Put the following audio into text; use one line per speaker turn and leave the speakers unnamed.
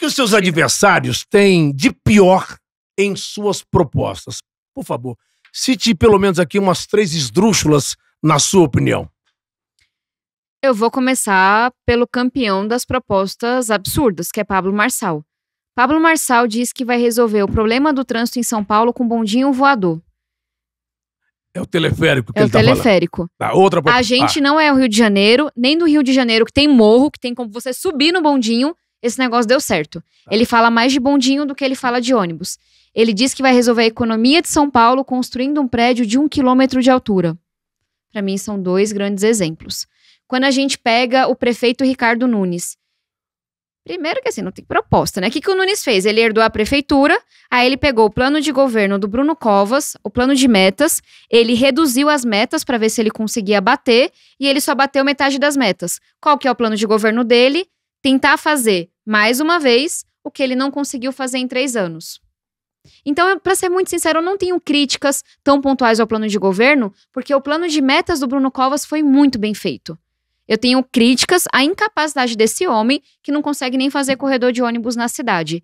que os seus adversários têm de pior em suas propostas? Por favor, cite pelo menos aqui umas três esdrúxulas na sua opinião.
Eu vou começar pelo campeão das propostas absurdas, que é Pablo Marçal. Pablo Marçal diz que vai resolver o problema do trânsito em São Paulo com bondinho voador.
É o teleférico que é ele o tá teleférico. Tá, outra... A gente ah.
não é o Rio de Janeiro, nem do Rio de Janeiro que tem morro, que tem como você subir no bondinho esse negócio deu certo. Tá. Ele fala mais de bondinho do que ele fala de ônibus. Ele diz que vai resolver a economia de São Paulo construindo um prédio de um quilômetro de altura. Para mim, são dois grandes exemplos. Quando a gente pega o prefeito Ricardo Nunes. Primeiro que assim, não tem proposta, né? O que, que o Nunes fez? Ele herdou a prefeitura, aí ele pegou o plano de governo do Bruno Covas, o plano de metas, ele reduziu as metas para ver se ele conseguia bater, e ele só bateu metade das metas. Qual que é o plano de governo dele? Tentar fazer mais uma vez, o que ele não conseguiu fazer em três anos. Então, para ser muito sincero, eu não tenho críticas tão pontuais ao plano de governo, porque o plano de metas do Bruno Covas foi muito bem feito. Eu tenho críticas à incapacidade desse homem que não consegue nem fazer corredor de ônibus na cidade.